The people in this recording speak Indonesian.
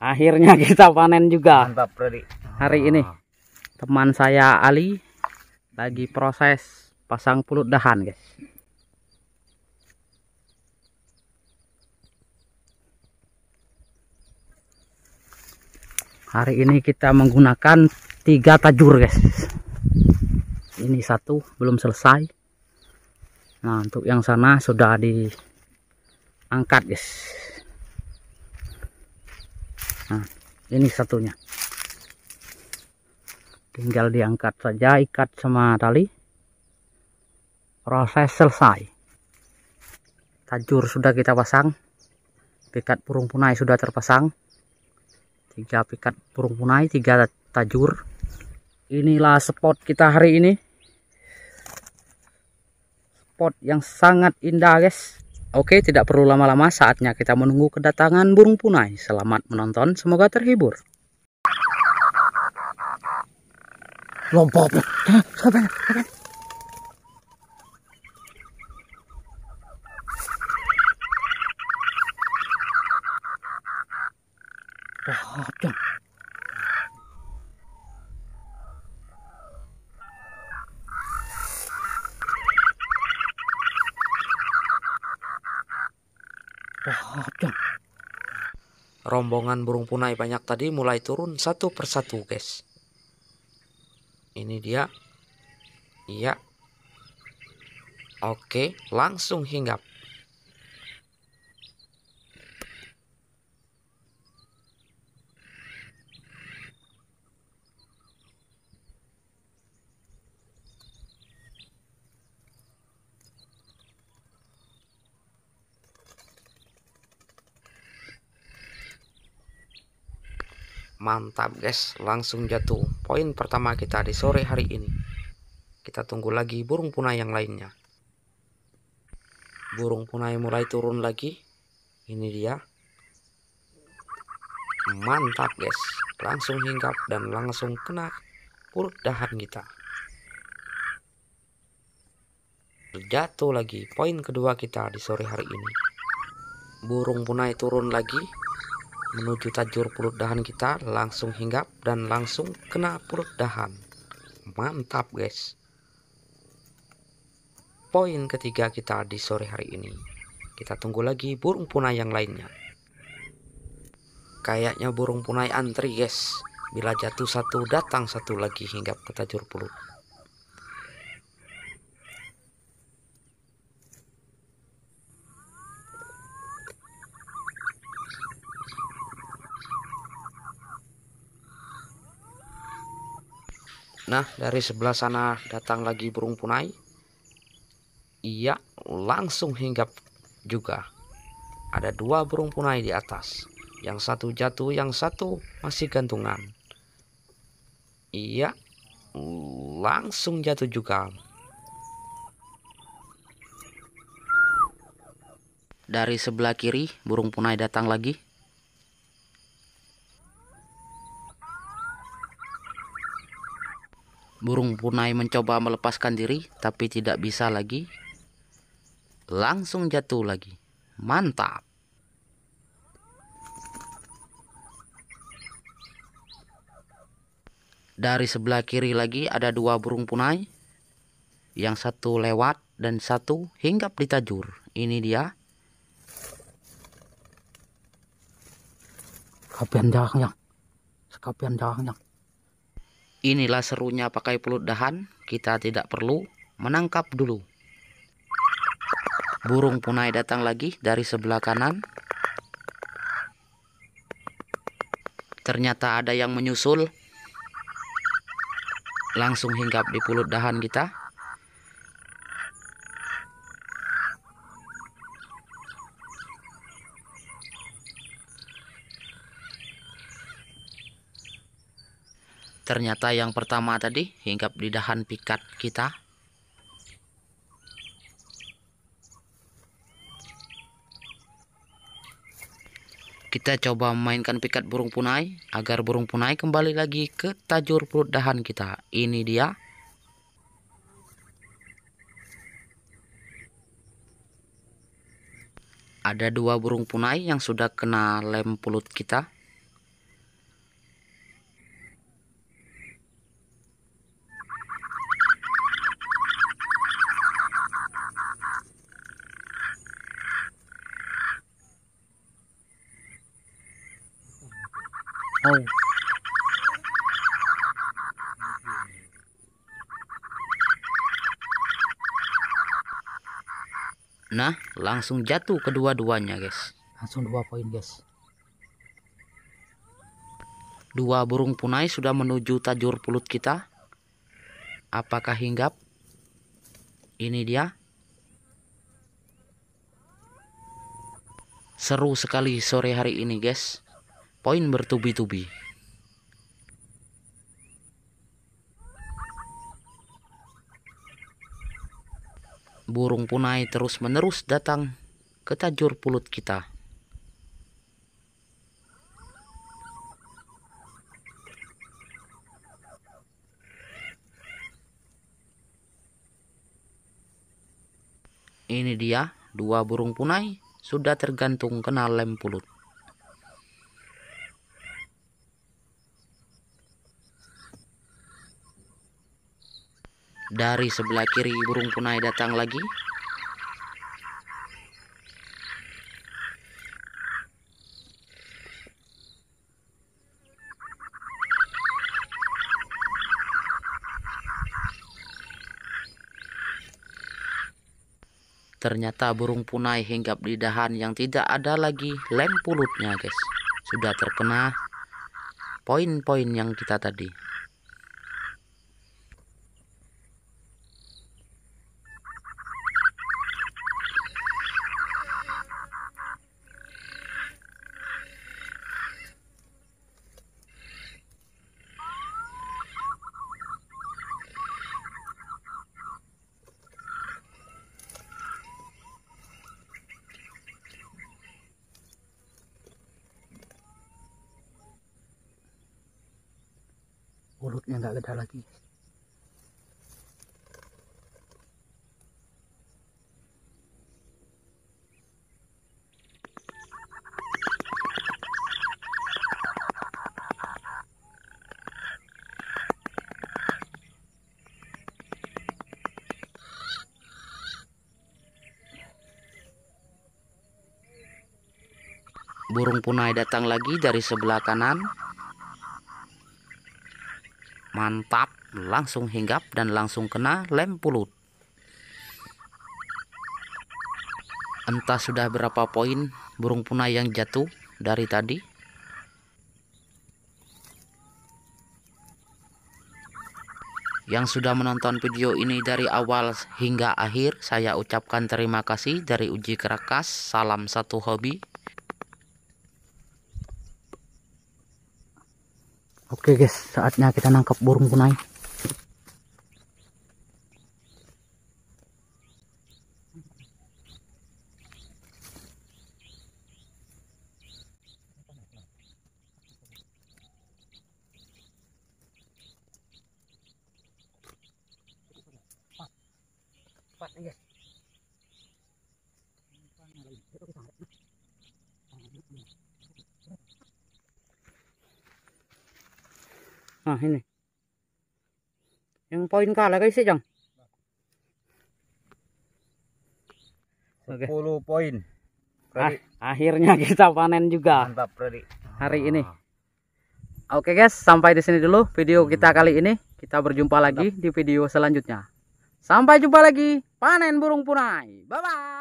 akhirnya kita panen juga mantap Freddy hari ini ah. teman saya Ali lagi proses pasang pulut dahan guys hari ini kita menggunakan tiga tajur guys ini satu belum selesai nah untuk yang sana sudah diangkat guys ini satunya tinggal diangkat saja ikat sama tali proses selesai tajur sudah kita pasang pikat burung punai sudah terpasang tiga pikat burung punai tiga tajur inilah spot kita hari ini spot yang sangat indah guys Oke, tidak perlu lama-lama saatnya kita menunggu kedatangan burung punai. Selamat menonton, semoga terhibur. Lompat. Hah, ya? Ya? Rombongan burung punai banyak tadi mulai turun satu persatu, guys. Ini dia. Iya. Oke, langsung hinggap. mantap guys langsung jatuh poin pertama kita di sore hari ini kita tunggu lagi burung punai yang lainnya burung punai mulai turun lagi ini dia mantap guys langsung hinggap dan langsung kena perut dahan kita jatuh lagi poin kedua kita di sore hari ini burung punai turun lagi menuju tajur perut dahan kita langsung hinggap dan langsung kena perut dahan mantap guys poin ketiga kita di sore hari ini kita tunggu lagi burung punai yang lainnya kayaknya burung punai antri guys bila jatuh satu datang satu lagi hinggap ke tajur perut Nah, dari sebelah sana datang lagi burung punai. Iya, langsung hinggap juga. Ada dua burung punai di atas. Yang satu jatuh, yang satu masih gantungan. Iya, langsung jatuh juga. Dari sebelah kiri, burung punai datang lagi. Burung punai mencoba melepaskan diri, tapi tidak bisa lagi. Langsung jatuh lagi. Mantap. Dari sebelah kiri lagi ada dua burung punai. Yang satu lewat dan satu hinggap di tajur. Ini dia. Sekapian jarang Sekapian Inilah serunya pakai pelut dahan, kita tidak perlu menangkap dulu. Burung punai datang lagi dari sebelah kanan. Ternyata ada yang menyusul. Langsung hinggap di pulut dahan kita. ternyata yang pertama tadi hinggap di dahan pikat kita kita coba memainkan pikat burung punai agar burung punai kembali lagi ke tajur perut dahan kita ini dia ada dua burung punai yang sudah kena lem pulut kita Oh. Nah, langsung jatuh kedua-duanya, guys. Langsung dua poin, guys. Dua burung punai sudah menuju tajur pulut kita. Apakah hinggap? Ini dia. Seru sekali sore hari ini, guys poin bertubi-tubi. Burung punai terus-menerus datang ke tajur pulut kita. Ini dia, dua burung punai sudah tergantung kena lem pulut. Dari sebelah kiri burung punai datang lagi. Ternyata burung punai hinggap di dahan yang tidak ada lagi lem pulutnya guys. Sudah terkena poin-poin yang kita tadi. mulutnya nggak ada lagi burung punai datang lagi dari sebelah kanan mantap langsung hinggap dan langsung kena lem pulut entah sudah berapa poin burung punai yang jatuh dari tadi yang sudah menonton video ini dari awal hingga akhir saya ucapkan terima kasih dari uji kerakas salam satu hobi Oke guys, saatnya kita nangkap burung kunai. Nah ini. Yang poin kalah guys ya Jang. 10 okay. poin. Ah, akhirnya kita panen juga. Mantap, Freddy. Hari ah. ini. Oke okay guys, sampai di sini dulu video hmm. kita kali ini. Kita berjumpa Mantap. lagi di video selanjutnya. Sampai jumpa lagi. Panen burung punai. Bye bye.